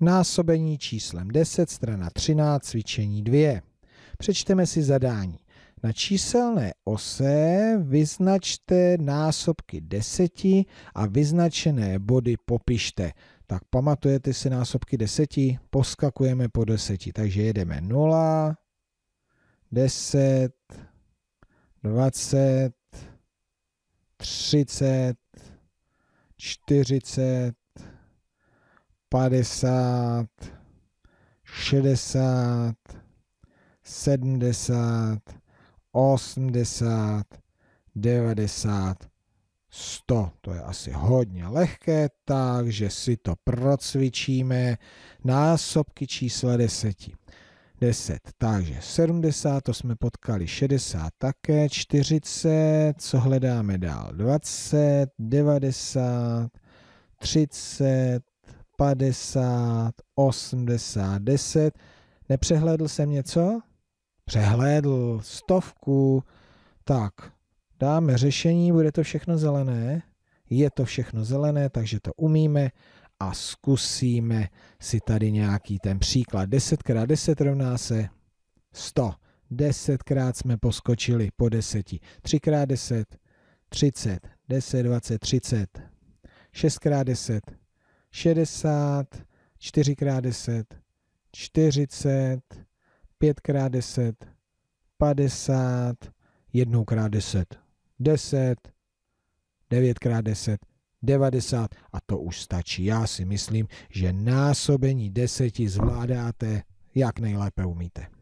násobení číslem 10, strana 13, cvičení 2. Přečteme si zadání. Na číselné ose vyznačte násobky 10 a vyznačené body popište. Tak pamatujete si násobky 10? Poskakujeme po 10. Takže jedeme 0, 10, 20, 30, 40, 50, 60, 70, 80, 90, 100. To je asi hodně lehké, takže si to procvičíme násobky čísla 10. 10. Takže 70, to jsme potkali 60 také, 40, co hledáme dál? 20, 90, 30, 50, 80, 10. Nepřehlédl jsem něco? Přehlédl stovku. Tak, dáme řešení, bude to všechno zelené. Je to všechno zelené, takže to umíme a zkusíme si tady nějaký ten příklad. 10 x 10 rovná se 100. 10krát jsme poskočili po 10. 3 x 10, 30. 10, 20, 30. 6 x 10, 60, 4x10, 40, 5x10, 50, 1x10, 10, 9x10, 90 a to už stačí. Já si myslím, že násobení deseti zvládáte, jak nejlépe umíte.